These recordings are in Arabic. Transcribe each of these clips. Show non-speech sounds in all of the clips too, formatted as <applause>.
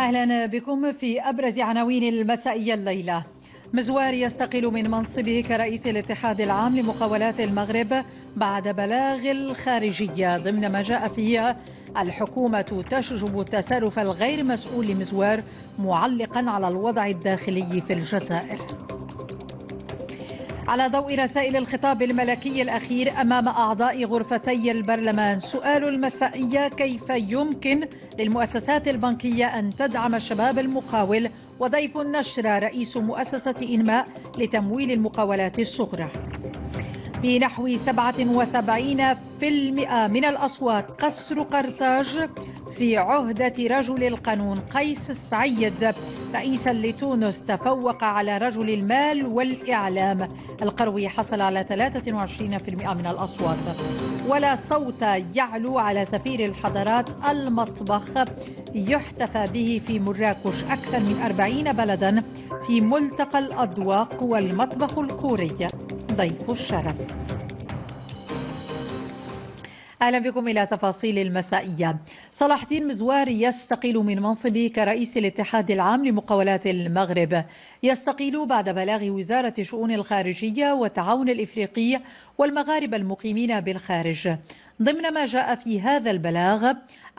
اهلا بكم في ابرز عناوين المسائيه الليله مزوار يستقيل من منصبه كرئيس الاتحاد العام لمقاولات المغرب بعد بلاغ الخارجيه ضمن ما جاء فيه الحكومه تشجب التصرف الغير مسؤول لمزوار معلقا على الوضع الداخلي في الجزائر على ضوء رسائل الخطاب الملكي الأخير أمام أعضاء غرفتي البرلمان سؤال المسائية كيف يمكن للمؤسسات البنكية أن تدعم الشباب المقاول وضيف النشرة رئيس مؤسسة إنماء لتمويل المقاولات الصغرى بنحو 77% من الأصوات قصر قرطاج في عهدة رجل القانون قيس السعيد رئيسا لتونس تفوق على رجل المال والإعلام القروي حصل على 23% من الأصوات ولا صوت يعلو على سفير الحضارات المطبخ يحتفى به في مراكش أكثر من 40 بلدا في ملتقى الأذواق والمطبخ الكوري ضيف الشرف اهلا بكم الى تفاصيل المسائيه. صلاح الدين مزواري يستقيل من منصبه كرئيس الاتحاد العام لمقاولات المغرب. يستقيل بعد بلاغ وزاره الشؤون الخارجيه والتعاون الافريقي والمغاربه المقيمين بالخارج. ضمن ما جاء في هذا البلاغ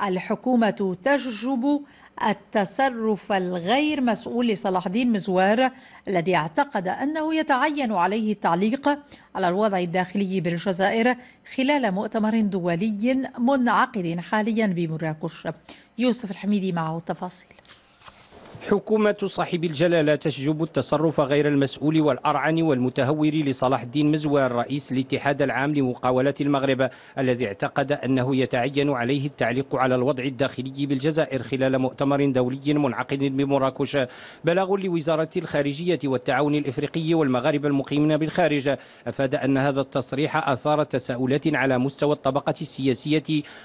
الحكومه تجب التصرف الغير مسؤول لصلاح الدين مزوار الذي اعتقد أنه يتعين عليه التعليق على الوضع الداخلي بالجزائر خلال مؤتمر دولي منعقد حاليا بمراكش يوسف الحميدي معه التفاصيل حكومة صاحب الجلالة تشجب التصرف غير المسؤول والأرعن والمتهور لصلاح الدين مزوار رئيس الاتحاد العام لمقاولات المغرب الذي اعتقد أنه يتعين عليه التعليق على الوضع الداخلي بالجزائر خلال مؤتمر دولي منعقد بمراكش بلاغ لوزارة الخارجية والتعاون الإفريقي والمغاربة المقيمين بالخارج أفاد أن هذا التصريح أثار تساؤلات على مستوى الطبقة السياسية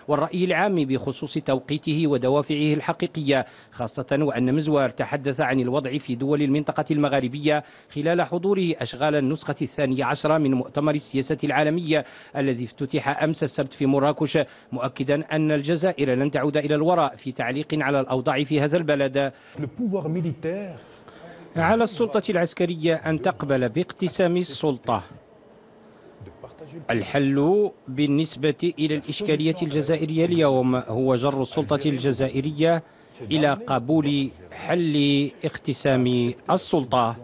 والرأي العام بخصوص توقيته ودوافعه الحقيقية خاصة وأن مزوار بشار تحدث عن الوضع في دول المنطقة المغاربية خلال حضوره أشغال النسخة الثانية عشرة من مؤتمر السياسة العالمية الذي افتتح أمس السبت في مراكش مؤكدا أن الجزائر لن تعود إلى الوراء في تعليق على الأوضاع في هذا البلد على السلطة العسكرية أن تقبل باقتسام السلطة الحل بالنسبة إلى الإشكالية الجزائرية اليوم هو جر السلطة الجزائرية إلى قبول حل اقتسام السلطة.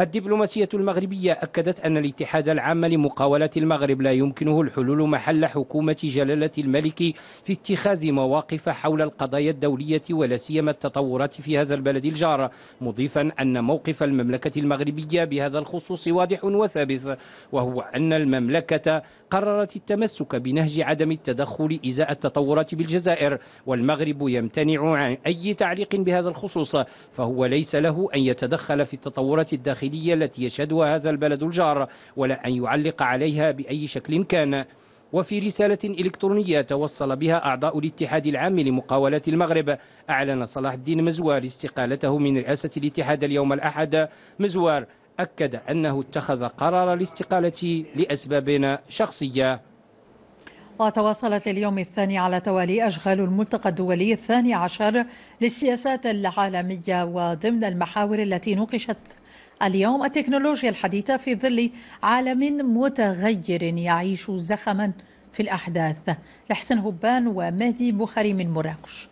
الدبلوماسية المغربية أكدت أن الاتحاد العام لمقاولة المغرب لا يمكنه الحلول محل حكومة جلالة الملك في اتخاذ مواقف حول القضايا الدولية ولا سيما التطورات في هذا البلد الجار مضيفا أن موقف المملكة المغربية بهذا الخصوص واضح وثابت وهو أن المملكة قررت التمسك بنهج عدم التدخل إزاء التطورات بالجزائر والمغرب يمتنع عن أي تعليق بهذا الخصوص فهو ليس له أن يتدخل في التطورات الدولية الداخلية التي يشهدها هذا البلد الجار ولا أن يعلق عليها بأي شكل كان وفي رسالة إلكترونية توصل بها أعضاء الاتحاد العام لمقاولات المغرب أعلن صلاح الدين مزوار استقالته من رئاسة الاتحاد اليوم الأحد مزوار أكد أنه اتخذ قرار الاستقالة لأسباب شخصية وتواصلت اليوم الثاني على توالي أشغال الملتقى الدولي الثاني عشر للسياسات العالمية وضمن المحاور التي نوقشت اليوم التكنولوجيا الحديثة في ظل عالم متغير يعيش زخما في الأحداث لحسن هبان ومهدي بخاري من مراكش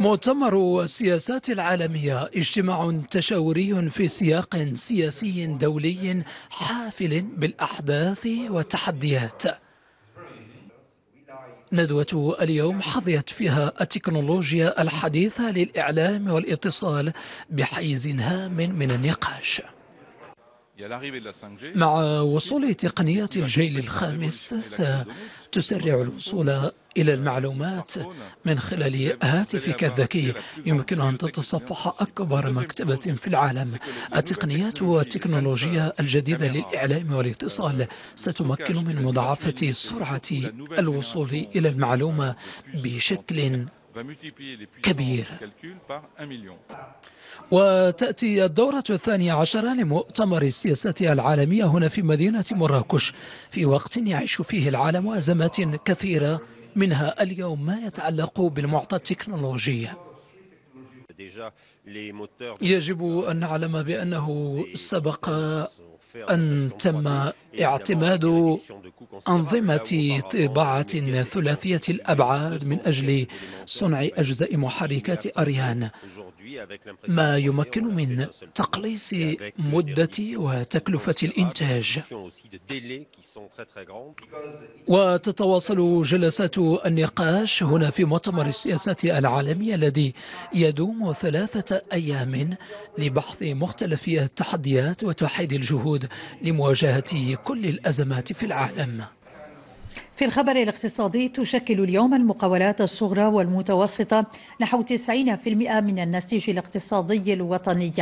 مؤتمر السياسات العالمية اجتماع تشاوري في سياق سياسي دولي حافل بالأحداث والتحديات ندوة اليوم حظيت فيها التكنولوجيا الحديثة للإعلام والاتصال بحيز هام من النقاش مع وصول تقنيات الجيل الخامس ستسرع الوصول إلى المعلومات من خلال هاتفك الذكي يمكن أن تتصفح أكبر مكتبة في العالم التقنيات والتكنولوجيا الجديدة للإعلام والاتصال euh, ستمكن من مضاعفة سرعة الوصول إلى المعلومة بشكل كبير وتأتي الدورة الثانية عشرة لمؤتمر السياسة العالمية هنا في مدينة مراكش في وقت يعيش فيه العالم أزمات كثيرة منها اليوم ما يتعلق بالمعطى التكنولوجي يجب أن نعلم بأنه سبق أن تم اعتماد أنظمة طباعة ثلاثية الأبعاد من أجل صنع أجزاء محركات أريان ما يمكن من تقليص مدة وتكلفة الإنتاج وتتواصل جلسات النقاش هنا في مؤتمر السياسة العالمي الذي يدوم ثلاثة أيام لبحث مختلف التحديات وتوحيد الجهود لمواجهة كل الأزمات في العالم في الخبر الاقتصادي تشكل اليوم المقاولات الصغرى والمتوسطة نحو 90% من النسيج الاقتصادي الوطني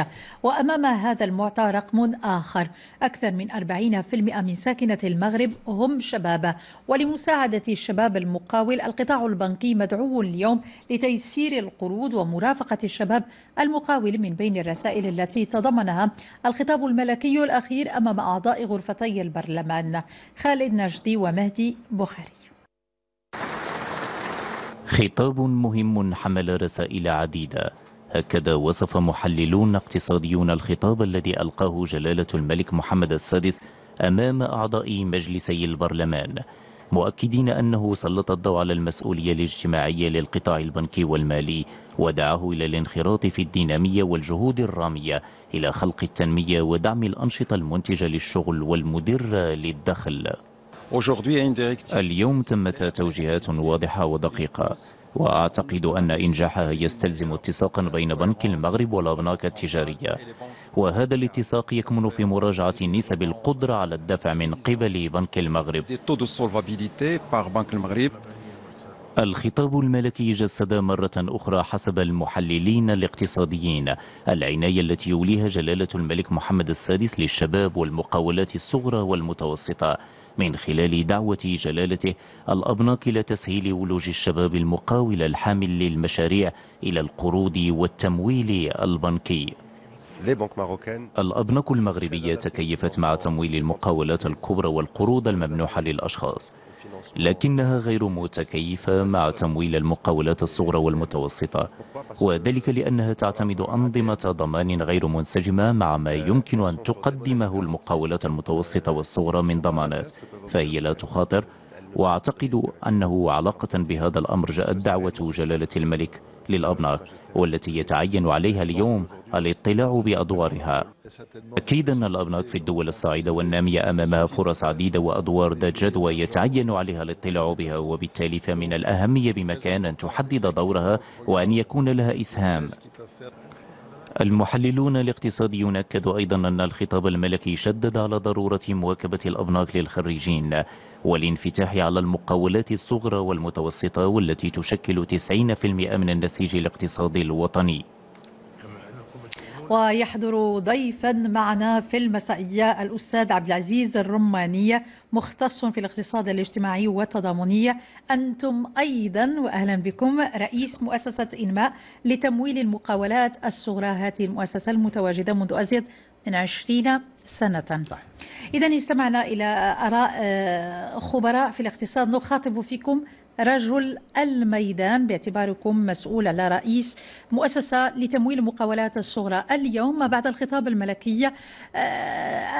وأمام هذا المعطى رقم آخر أكثر من 40% من ساكنة المغرب هم شباب ولمساعدة الشباب المقاول القطاع البنكي مدعو اليوم لتيسير القروض ومرافقة الشباب المقاول من بين الرسائل التي تضمنها الخطاب الملكي الأخير أمام أعضاء غرفتي البرلمان خالد نجدي ومهدي بخ البخاري خطاب مهم حمل رسائل عديدة هكذا وصف محللون اقتصاديون الخطاب الذي ألقاه جلالة الملك محمد السادس أمام أعضاء مجلسي البرلمان مؤكدين أنه سلط الضوء على المسؤولية الاجتماعية للقطاع البنكي والمالي ودعاه إلى الانخراط في الدينامية والجهود الرامية إلى خلق التنمية ودعم الأنشطة المنتجة للشغل والمدرة للدخل اليوم تمت توجيهات واضحة ودقيقة وأعتقد أن إنجاحها يستلزم اتساقا بين بنك المغرب والأبناك التجارية وهذا الاتساق يكمن في مراجعة نسب القدرة على الدفع من قبل بنك المغرب الخطاب الملكي جسد مرة أخرى حسب المحللين الاقتصاديين العناية التي يوليها جلالة الملك محمد السادس للشباب والمقاولات الصغرى والمتوسطة من خلال دعوة جلالته الأبناك إلى تسهيل ولوج الشباب المقاول الحامل للمشاريع إلى القروض والتمويل البنكي الأبناك المغربية تكيفت مع تمويل المقاولات الكبرى والقروض الممنوحة للأشخاص لكنها غير متكيفة مع تمويل المقاولات الصغرى والمتوسطة وذلك لأنها تعتمد أنظمة ضمان غير منسجمة مع ما آه، يمكن أن تقدمه المقاولات المتوسطة والصغرى من ضمانات فهي لا تخاطر وأعتقد أنه علاقة بهذا الأمر جاءت دعوة جلالة الملك للأبناء والتي يتعين عليها اليوم الاطلاع بأدوارها أكيد أن الأبناء في الدول الصاعدة والنامية أمامها فرص عديدة وأدوار ذات جدوى يتعين عليها الاطلاع بها وبالتالي فمن الأهمية بمكان أن تحدد دورها وأن يكون لها إسهام المحللون الاقتصاديون أكدوا أيضا أن الخطاب الملكي شدد على ضرورة مواكبة الأبناك للخريجين والانفتاح على المقاولات الصغرى والمتوسطة والتي تشكل 90% من النسيج الاقتصادي الوطني ويحضر ضيفا معنا في المسائية الأستاذ عبد العزيز الرمانية مختص في الاقتصاد الاجتماعي والتضامنية أنتم أيضا وأهلا بكم رئيس مؤسسة إنماء لتمويل المقاولات الصغرى هذه المؤسسة المتواجدة منذ أزيد من عشرين سنة إذا استمعنا إلى آراء آه، خبراء في الاقتصاد نخاطب فيكم رجل الميدان باعتباركم مسؤول على رئيس مؤسسة لتمويل المقاولات الصغرى اليوم بعد الخطاب الملكي آه،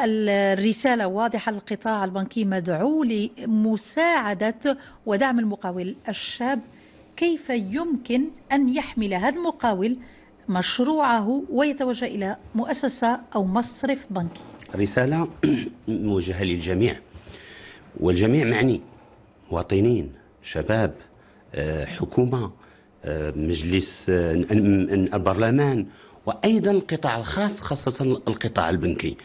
الرسالة واضحة القطاع البنكي مدعو لمساعدة ودعم المقاول الشاب كيف يمكن أن يحمل هذا المقاول مشروعه ويتوجه إلى مؤسسة أو مصرف بنكي رسالة <clears throat> موجهة للجميع والجميع معني مواطنين شباب آه، حكومة آه، مجلس آه، البرلمان وايضا القطاع الخاص خاصه القطاع البنكي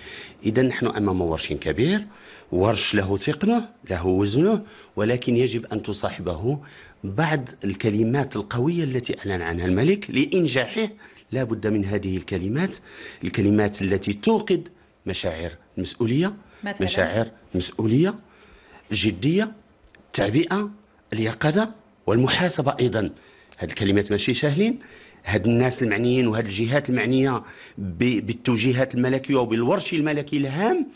اذا نحن امام ورش كبير ورش له ثقله له وزنه ولكن يجب ان تصاحبه بعض الكلمات القويه التي اعلن عنها الملك لانجاحه لا بد من هذه الكلمات الكلمات التي توقد مشاعر المسؤوليه مثلاً. مشاعر مسؤوليه جديه تعبئه اليقظه والمحاسبه ايضا هاد الكلمات ماشي شاهلين هاد الناس المعنيين وهاد الجهات المعنيه بالتوجيهات الملكيه وبالورش الملكي الهام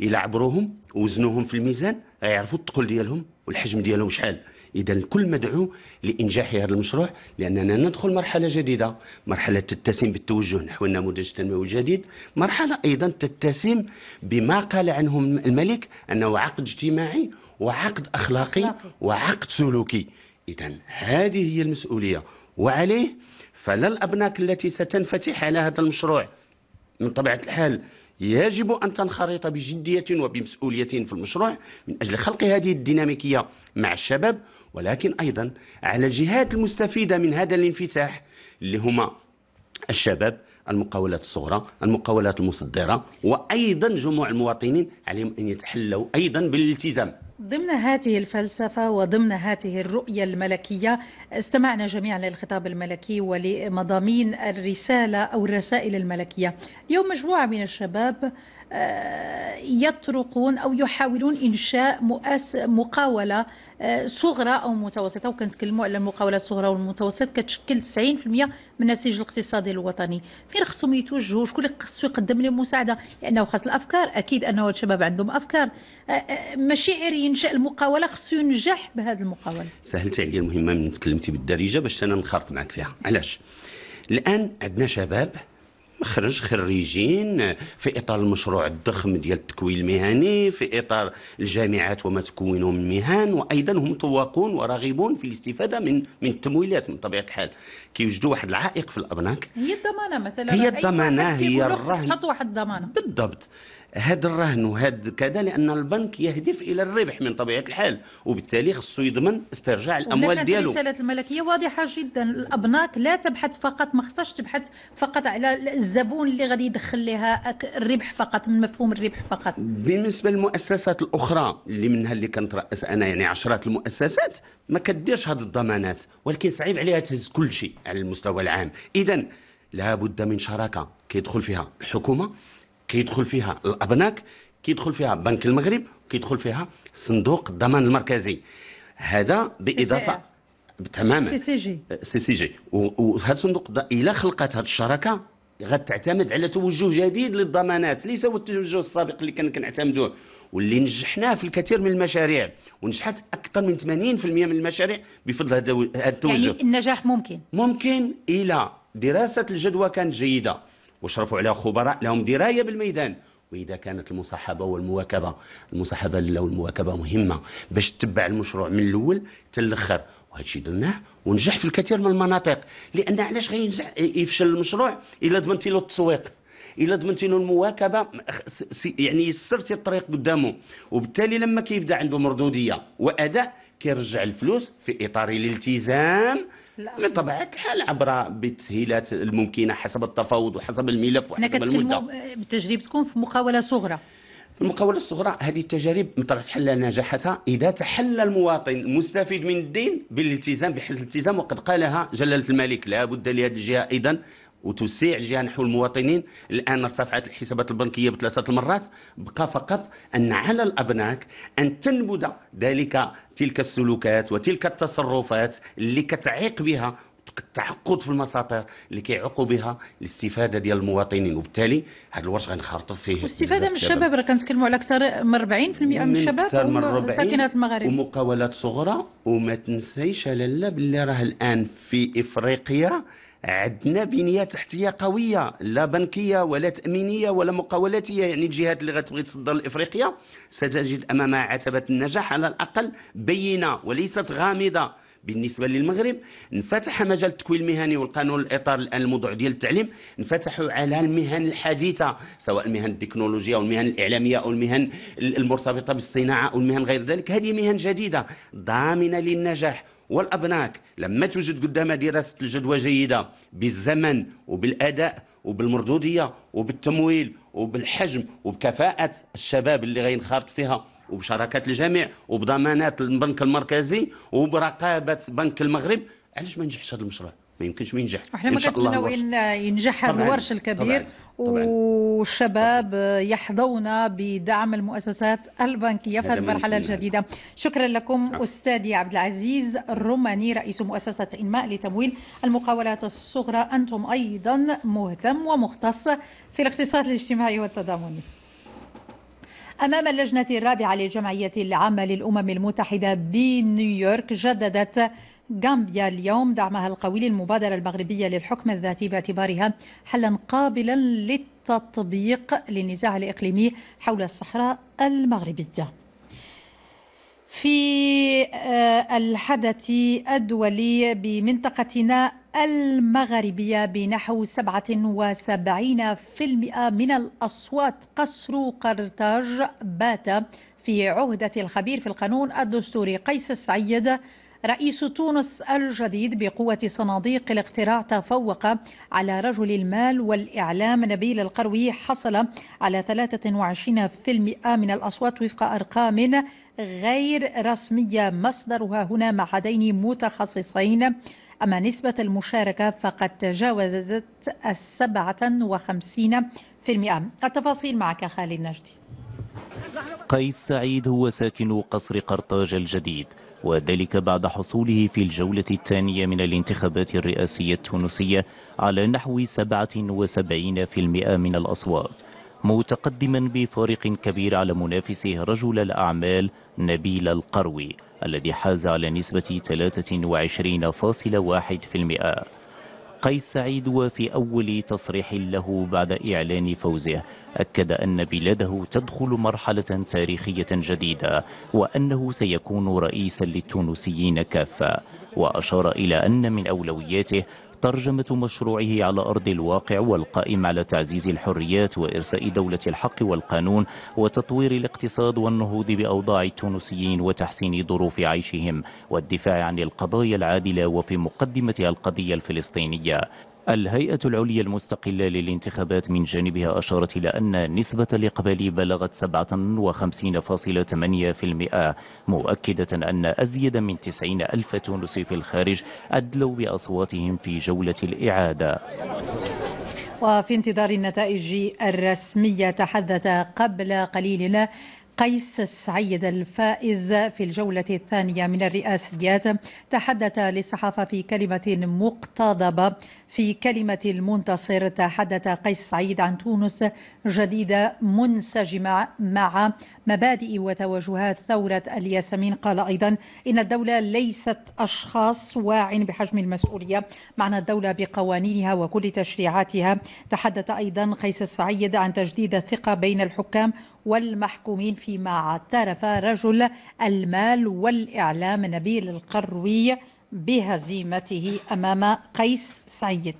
الى عبروهم وزنوهم في الميزان غيعرفوا الثقل ديالهم والحجم ديالهم شحال اذا الكل مدعو لانجاح هذا المشروع لاننا ندخل مرحله جديده مرحله تتسم بالتوجه نحو النموذج التنموي الجديد مرحله ايضا تتسم بما قال عنه الملك انه عقد اجتماعي وعقد اخلاقي وعقد سلوكي اذا هذه هي المسؤوليه وعليه فلا الابناك التي ستنفتح على هذا المشروع من طبيعه الحال يجب أن تنخرط بجدية وبمسؤولية في المشروع من أجل خلق هذه الديناميكية مع الشباب ولكن أيضا على الجهات المستفيدة من هذا الانفتاح اللي هما الشباب المقاولات الصغرى المقاولات المصدرة وأيضا جموع المواطنين عليهم أن يتحلوا أيضا بالالتزام ضمن هذه الفلسفة وضمن هذه الرؤية الملكية استمعنا جميعا للخطاب الملكي ولمضامين الرسالة أو الرسائل الملكية اليوم مجموعة من الشباب آه، يطرقون أو يحاولون إنشاء مؤس مقاولة آه، صغرى أو متوسطة وكنتكلموا على المقاولة الصغرى والمتوسطة كتشكل 90% من النسيج الاقتصادي الوطني فين خصهم يتوجهوا شكون اللي خصو يقدم لهم مساعدة لأنه خاص الأفكار أكيد أنه الشباب عندهم أفكار آه، مشاعر ينشا المقاوله خصو ينجح بهذا المقاوله سهلت عليا المهمه من تكلمتي بالدارجه باش انا نخرط معك فيها علاش الان عندنا شباب مخرج خريجين في اطار المشروع الضخم ديال التكوين المهني في اطار الجامعات وما تكونه من مهن وايضا هم طواقون وراغبون في الاستفاده من من التمويلات من طبيعه الحال كيوجدوا واحد العائق في الابناك هي الضمانه مثلا هي الضمانه هي الرهن تحط واحد الضمانه بالضبط هاد الرهن وهاد كذا لان البنك يهدف الى الربح من طبيعه الحال وبالتالي خصو يضمن استرجاع الاموال ديالو الرساله الملكيه واضحه جدا الابناك لا تبحث فقط ما خصهاش تبحث فقط على الزبون اللي غادي يدخل لها الربح فقط من مفهوم الربح فقط بالنسبه للمؤسسات الاخرى اللي منها اللي كنتراس انا يعني عشرات المؤسسات ما كديرش هاد الضمانات ولكن صعيب عليها تهز كل شيء على المستوى العام اذا لابد من شراكه كيدخل فيها الحكومه كيدخل فيها الابناك كيدخل فيها بنك المغرب كيدخل فيها صندوق الضمان المركزي هذا باضافه تماما سي سي جي سي سي جي وهذا الصندوق الى خلقت هذه الشراكه غتعتمد على توجه جديد للضمانات ليس هو التوجه السابق اللي كنا كنعتمدوه واللي نجحناه في الكثير من المشاريع ونجحت اكثر من 80% من المشاريع بفضل هذا التوجه يعني النجاح ممكن ممكن الى دراسه الجدوى كانت جيده وشرفوا عليها خبراء لهم دراية بالميدان وإذا كانت المصاحبة والمواكبة المصاحبة لله والمواكبة مهمة باش تتبع المشروع من الأول تلخر وهذا الشيء درناه ونجح في الكثير من المناطق لأن علاش غينجح يفشل المشروع إلا ضمنتي له التسويق الا ضمنتي له المواكبه يعني يسرتي الطريق قدامه وبالتالي لما كيبدا عنده مردوديه واداء كيرجع الفلوس في اطار الالتزام من طبيعه الحال عبر بالتسهيلات الممكنه حسب التفاوض وحسب الملف وحسب المده بتجربتكم في مقاوله صغرى في المقاولة الصغرى هذه التجارب من طبيعة الحال نجاحتها إذا تحلى المواطن المستفيد من الدين بالالتزام بحسن الالتزام وقد قالها جلالة الملك لا بد لهذه الجهة أيضا وتوسيع جانحه المواطنين الان ارتفعت الحسابات البنكيه بثلاثه المرات بقى فقط ان على الابناك ان تنبذ ذلك تلك السلوكات وتلك التصرفات اللي كتعيق بها التعقد في المساطير اللي كيعقوا بها الاستفاده ديال المواطنين وبالتالي هذا الورش غنخرطوا فيه الاستفاده من الشباب راه كنتكلموا على اكثر من 40% من الشباب اكثر من 40 ساكنات المغرب ومقاولات صغرى وما تنسيش لاله باللي راه الان في افريقيا عندنا بنيه تحتيه قويه لا بنكيه ولا تامينيه ولا مقاولاتيه يعني الجهات اللي غتبغي تصدر لافريقيا ستجد امامها عتبه النجاح على الاقل بينه وليست غامضه بالنسبه للمغرب انفتح مجال التكوين المهني والقانون الاطار الان الموضوع ديال التعليم انفتحوا على المهن الحديثه سواء المهن التكنولوجيا او المهن الاعلاميه او المهن المرتبطه بالصناعه او المهن غير ذلك هذه مهن جديده ضامنه للنجاح والأبناك لما توجد قدامها دراسة الجدوى جيدة بالزمن وبالأداء وبالمردودية وبالتمويل وبالحجم وبكفاءة الشباب اللي غينخرط فيها وبشراكات الجميع وبضمانات البنك المركزي وبرقابة بنك المغرب علاش ما نجحش هذا المشروع ما يمكنش ما ينجح احنا ما كنتمناو ينجح هذا الورش الكبير طبعاً. والشباب يحظون بدعم المؤسسات البنكيه في هذه المرحله الجديده شكرا لكم عم. استاذي عبد العزيز الروماني رئيس مؤسسه انماء لتمويل المقاولات الصغرى انتم ايضا مهتم ومختص في الاقتصاد الاجتماعي والتضامني أمام اللجنة الرابعة للجمعية العامة للأمم المتحدة بنيويورك جددت غامبيا اليوم دعمها القوي للمبادرة المغربية للحكم الذاتي باعتبارها حلا قابلا للتطبيق للنزاع الإقليمي حول الصحراء المغربية في آه، الحدث الدولي بمنطقتنا المغربية بنحو 77% من الأصوات قصر قرطاج بات في عهدة الخبير في القانون الدستوري قيس السعيد رئيس تونس الجديد بقوة صناديق الاقتراع تفوق على رجل المال والإعلام نبيل القروي حصل على 23% من الأصوات وفق أرقام غير رسمية مصدرها هنا معهدين متخصصين أما نسبة المشاركة فقد تجاوزت السبعة وخمسين في المئة التفاصيل معك خالد نجدي قيس سعيد هو ساكن قصر قرطاج الجديد وذلك بعد حصوله في الجولة الثانية من الانتخابات الرئاسية التونسية على نحو 77% من الأصوات متقدما بفارق كبير على منافسه رجل الأعمال نبيل القروي الذي حاز على نسبة 23.1% قيس سعيد وفي أول تصريح له بعد إعلان فوزه أكد أن بلاده تدخل مرحلة تاريخية جديدة وأنه سيكون رئيسا للتونسيين كافة وأشار إلى أن من أولوياته ترجمة مشروعه على أرض الواقع والقائم على تعزيز الحريات وإرساء دولة الحق والقانون وتطوير الاقتصاد والنهوض بأوضاع التونسيين وتحسين ظروف عيشهم والدفاع عن القضايا العادلة وفي مقدمتها القضية الفلسطينية الهيئة العليا المستقلة للانتخابات من جانبها أشارت إلى أن نسبة الإقبال بلغت 57.8% مؤكدة أن أزيد من 90 ألف تونسي في الخارج أدلوا بأصواتهم في جولة الإعادة وفي انتظار النتائج الرسمية تحدث قبل قليل قيس السعيد الفائز في الجولة الثانية من الرئاسيات تحدث للصحافة في كلمة مقتضبة في كلمة المنتصر تحدث قيس سعيد عن تونس جديدة منسجمة مع مبادئ وتوجهات ثورة الياسمين قال أيضا إن الدولة ليست أشخاص واع بحجم المسؤولية معنى الدولة بقوانينها وكل تشريعاتها تحدث أيضا قيس السعيد عن تجديد الثقة بين الحكام والمحكومين فيما اعترف رجل المال والإعلام نبيل القروي بهزيمته أمام قيس سعيد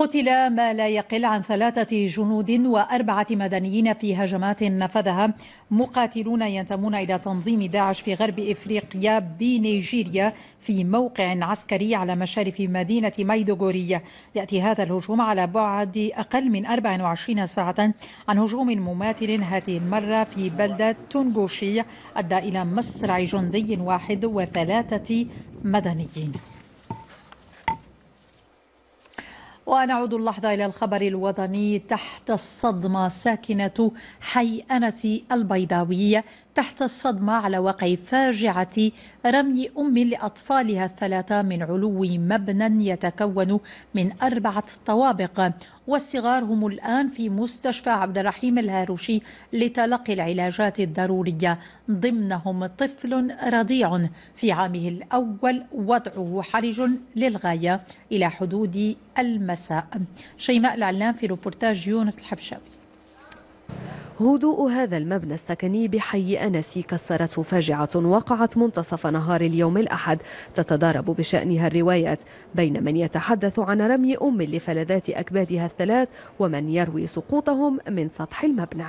قتل ما لا يقل عن ثلاثة جنود وأربعة مدنيين في هجمات نفذها مقاتلون ينتمون إلى تنظيم داعش في غرب إفريقيا بنيجيريا في موقع عسكري على مشارف مدينة مايدوغوري يأتي هذا الهجوم على بعد أقل من 24 ساعة عن هجوم مماثل هذه المرة في بلدة تونغوشي أدى إلى مصرع جندي واحد وثلاثة مدنيين ونعود اللحظة إلى الخبر الوطني تحت الصدمة ساكنة حي أنس البيضاوي تحت الصدمة على وقع فاجعة رمي أم لأطفالها الثلاثة من علو مبنى يتكون من أربعة طوابق والصغار هم الآن في مستشفى عبد الرحيم الهاروشي لتلقي العلاجات الضرورية ضمنهم طفل رضيع في عامه الأول وضعه حرج للغاية إلى حدود المساء شيماء العلام في روبورتاج يونس الحبشاوي هدوء هذا المبنى السكني بحي أنسي كسرته فاجعة وقعت منتصف نهار اليوم الأحد تتضارب بشأنها الروايات بين من يتحدث عن رمي أم لفلذات أكبادها الثلاث ومن يروي سقوطهم من سطح المبنى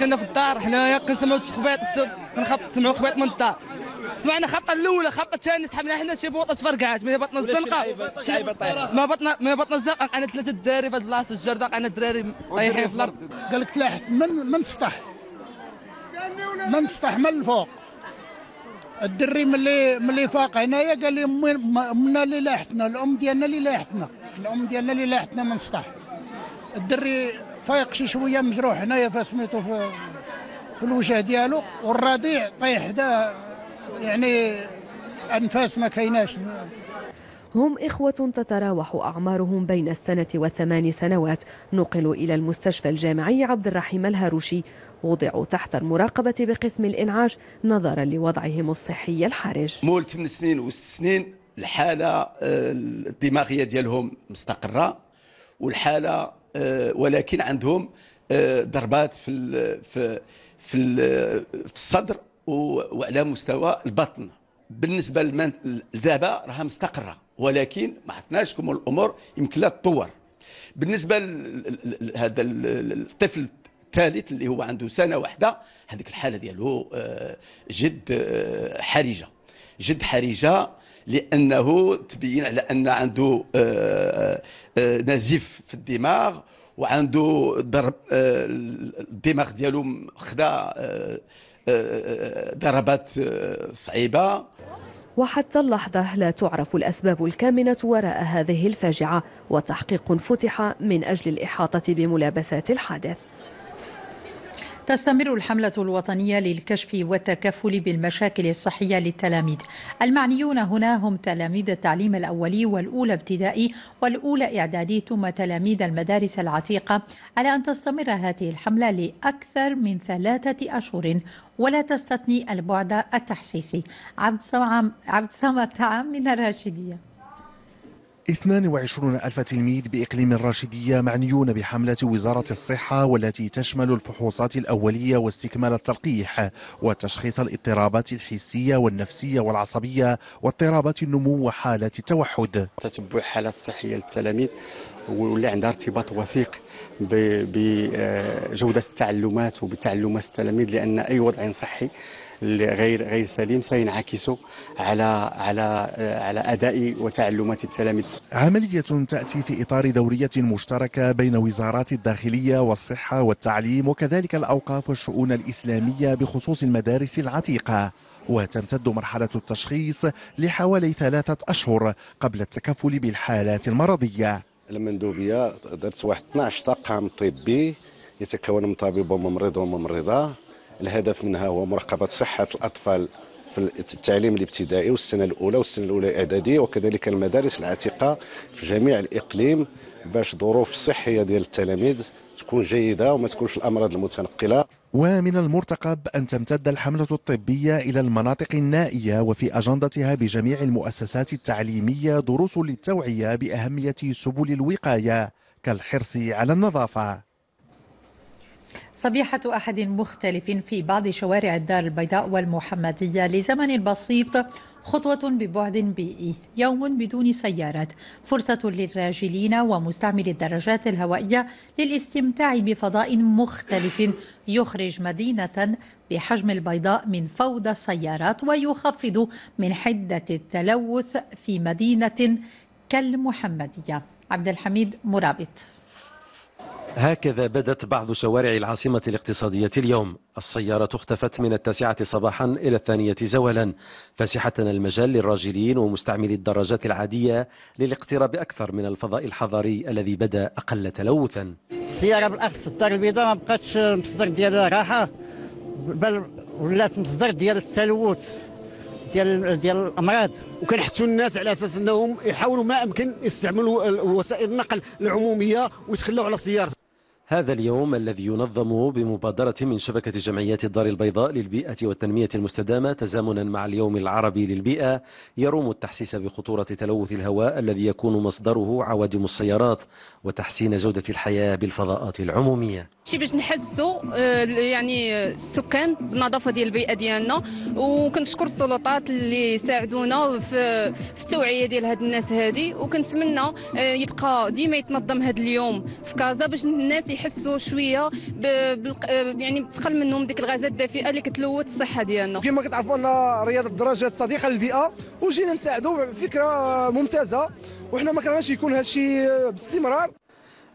كنا في الدار حنايا كنسمعوا التخبيط كنخط نسمعوا خبيط من الدار سمعنا خطه الاولى خطه الثانيه سحبنا حنا شي بوطه تفرقعات من بطن الزنقه ما بطن ما بطن الزنقه انا ثلاثه الدراري في هذا البلاصه الجرده انا الدراري طايحين في الارض قال لك تلاحت من من السطح من السطح من الفوق الدري ملي ملي فاق هنايا قال لي منا اللي لاحتنا الام ديالنا اللي لاحتنا الام ديالنا اللي لاحتنا من السطح الدري فايق شي شويه مجروح هنايا فسميتو في, في الوجه ديالو والرضيع طيح دا يعني انفاس ما كايناش هم إخوة تتراوح أعمارهم بين السنة والثمان سنوات نقلوا إلى المستشفى الجامعي عبد الرحيم الهاروشي وضعوا تحت المراقبة بقسم الإنعاش نظرا لوضعهم الصحي الحرج مول 8 سنين و 6 سنين الحالة آه، الدماغية ديالهم مستقرة والحالة آه، ولكن عندهم آه، ضربات في في في الصدر وعلى مستوى البطن بالنسبه للدابه راها مستقره ولكن ما عطناش لكم الامور يمكن لها تطور بالنسبه لهذا الطفل الثالث اللي هو عنده سنه واحده هذيك الحاله ديالو آه، جد حرجه جد حرجه لانه تبين على ان عنده آه، آه، آه، نزيف في الدماغ وعنده ضرب الدماغ ديالو خدا ضربات صعيبه وحتى اللحظة لا تعرف الأسباب الكامنة وراء هذه الفاجعة وتحقيق فتح من أجل الإحاطة بملابسات الحادث تستمر الحملة الوطنية للكشف والتكفل بالمشاكل الصحية للتلاميذ المعنيون هنا هم تلاميذ التعليم الأولي والأولى ابتدائي والأولى إعدادي ثم تلاميذ المدارس العتيقة على أن تستمر هذه الحملة لأكثر من ثلاثة أشهر ولا تستثني البعد التحسيسي عبد سمع عبد سمع من الراشدية 22 ألف تلميذ بإقليم الراشدية معنيون بحملة وزارة الصحة والتي تشمل الفحوصات الأولية واستكمال التلقيح وتشخيص الاضطرابات الحسية والنفسية والعصبية واضطرابات النمو وحالات التوحد تتبع حالات صحية للتلاميذ واللي عندها ارتباط وثيق بجوده التعلمات وبتعلمات التلاميذ لان اي وضع صحي غير غير سليم سينعكس على على على اداء وتعلمات التلاميذ. عمليه تاتي في اطار دوريه مشتركه بين وزارات الداخليه والصحه والتعليم وكذلك الاوقاف والشؤون الاسلاميه بخصوص المدارس العتيقه وتمتد مرحله التشخيص لحوالي ثلاثه اشهر قبل التكفل بالحالات المرضيه. المندوبيه درت واحد 12 طاقم طبي يتكون من طبيب وممرض وممرضه الهدف منها هو مراقبه صحه الاطفال في التعليم الابتدائي والسنه الاولى والسنه الاولى الاعداديه وكذلك المدارس العتيقه في جميع الاقليم باش ظروف الصحيه ديال التلاميذ تكون جيدة وما تكونش الأمراض المتنقلة ومن المرتقب أن تمتد الحملة الطبية إلى المناطق النائية وفي أجندتها بجميع المؤسسات التعليمية دروس للتوعية بأهمية سبل الوقاية كالحرص على النظافة صبيحة أحد مختلف في بعض شوارع الدار البيضاء والمحمدية لزمن بسيط خطوة ببعد بيئي يوم بدون سيارات فرصة للراجلين ومستعمل الدرجات الهوائية للاستمتاع بفضاء مختلف يخرج مدينة بحجم البيضاء من فوضى السيارات ويخفض من حدة التلوث في مدينة كالمحمدية عبد الحميد مرابط هكذا بدت بعض شوارع العاصمة الاقتصادية اليوم السيارة اختفت من التاسعة صباحا إلى الثانية زوالا فسحة المجال للراجلين ومستعملي الدراجات العادية للاقتراب أكثر من الفضاء الحضري الذي بدا أقل تلوثا السيارة بالأخص الدار البيضاء ما بقاتش مصدر ديال راحة بل ولات مصدر ديال التلوث ديال ديال الامراض وكنحثوا الناس على اساس انهم يحاولوا ما امكن يستعملوا وسائل النقل العموميه ويتخلوا على سيارتهم هذا اليوم الذي ينظم بمبادرة من شبكة جمعيات الدار البيضاء للبيئة والتنمية المستدامة تزامنا مع اليوم العربي للبيئة يروم التحسيس بخطورة تلوث الهواء الذي يكون مصدره عوادم السيارات وتحسين جودة الحياة بالفضاءات العمومية شي باش نحسوا آه، يعني آه، السكان بالنظافه ديال البيئه ديالنا وكنشكر السلطات اللي ساعدونا في في التوعيه ديال هاد الناس هذه وكنتمنى آه، يبقى ديما يتنظم هاد اليوم في كازا باش الناس يحسوا شويه ب... آه، يعني بتقل منهم ديك الغازات الدافئه اللي كتلوث الصحه ديالنا كما كتعرفوا ان رياضه الدراجات صديقه للبيئه وجينا نساعدوا فكره ممتازه وحنا ما كرهناش يكون هادشي باستمرار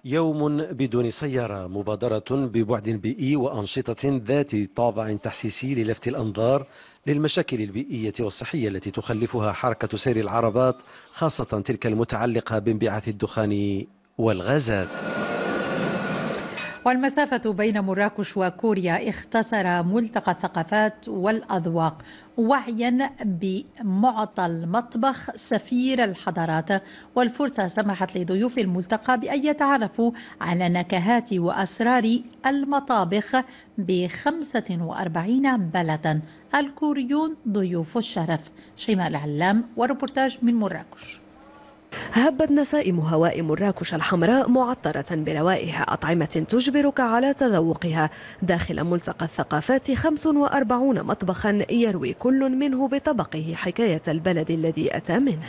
يوم بدون سيارة مبادرة ببعد بيئي وأنشطة ذات طابع تحسيسي للفت الأنظار للمشاكل البيئية والصحية التي تخلفها حركة سير العربات خاصة تلك المتعلقة بانبعاث الدخان والغازات والمسافة بين مراكش وكوريا اختصر ملتقى الثقافات والأذواق وعيا بمعطى المطبخ سفير الحضارات والفرصة سمحت لضيوف الملتقى بأن يتعرفوا على نكهات وأسرار المطابخ ب 45 بلدا الكوريون ضيوف الشرف شيماء العلام وربورتاج من مراكش هبت نسائم هواء مراكش الحمراء معطرة بروائح أطعمة تجبرك على تذوقها داخل ملتقى الثقافات 45 مطبخا يروي كل منه بطبقه حكاية البلد الذي أتى منه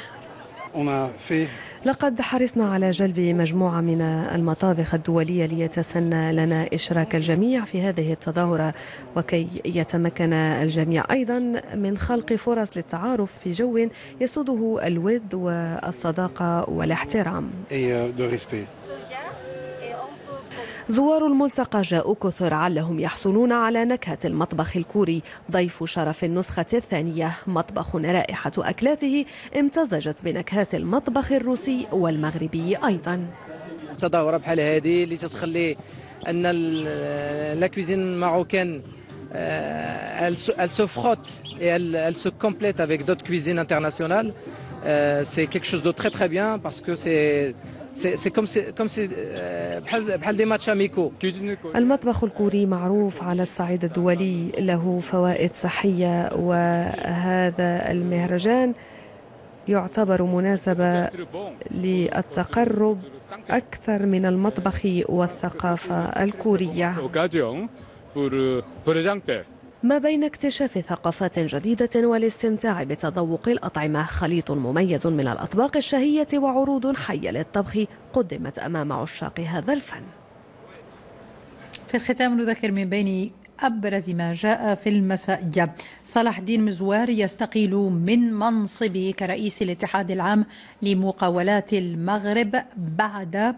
لقد حرصنا على جلب مجموعة من المطابخ الدولية ليتسنى لنا إشراك الجميع في هذه التظاهرة وكي يتمكن الجميع أيضا من خلق فرص للتعارف في جو يسوده الود والصداقة والاحترام. Euh, زوار الملتقى جاءوا كثر علهم يحصلون على نكهة المطبخ الكوري ضيف شرف النسخة الثانية مطبخ رائحة أكلاته امتزجت بنكهات المطبخ الروسي والمغربي أيضا تظاهرة بحال هذه اللي تتخلي أن لا كوزين ماروكان آه، elle, elle se frotte et elle, elle se complète avec d'autres cuisines internationales. Euh, c'est quelque chose de très très bien parce que c'est Euh, المطبخ الكوري معروف على الصعيد الدولي له فوائد صحيه وهذا المهرجان يعتبر مناسبة للتقرب أكثر من المطبخ والثقافة الكورية ما بين اكتشاف ثقافات جديدة والاستمتاع بتذوق الأطعمة خليط مميز من الأطباق الشهية وعروض حية للطبخ قدمت أمام عشاق هذا الفن في الختام نذكر من بين أبرز ما جاء في المسائية صلاح الدين مزوار يستقيل من منصبه كرئيس الاتحاد العام لمقاولات المغرب بعد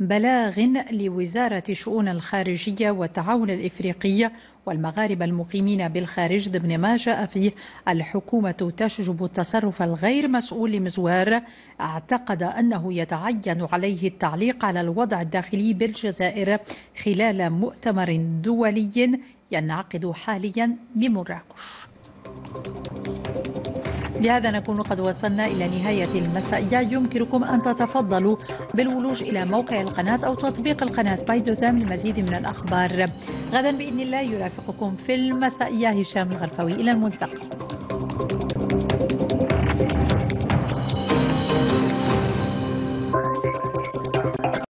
بلاغ لوزارة شؤون الخارجية والتعاون الإفريقي والمغاربة المقيمين بالخارج ضمن ما جاء فيه الحكومة تشجب التصرف الغير مسؤول لمزوار اعتقد أنه يتعين عليه التعليق على الوضع الداخلي بالجزائر خلال مؤتمر دولي ينعقد حاليا بمراكش بهذا نكون قد وصلنا إلى نهاية المسائية يمكنكم أن تتفضلوا بالولوج إلى موقع القناة أو تطبيق القناة بايدوزام للمزيد من الأخبار غدا بإذن الله يرافقكم في المسائية هشام الغرفوي إلى الملتقى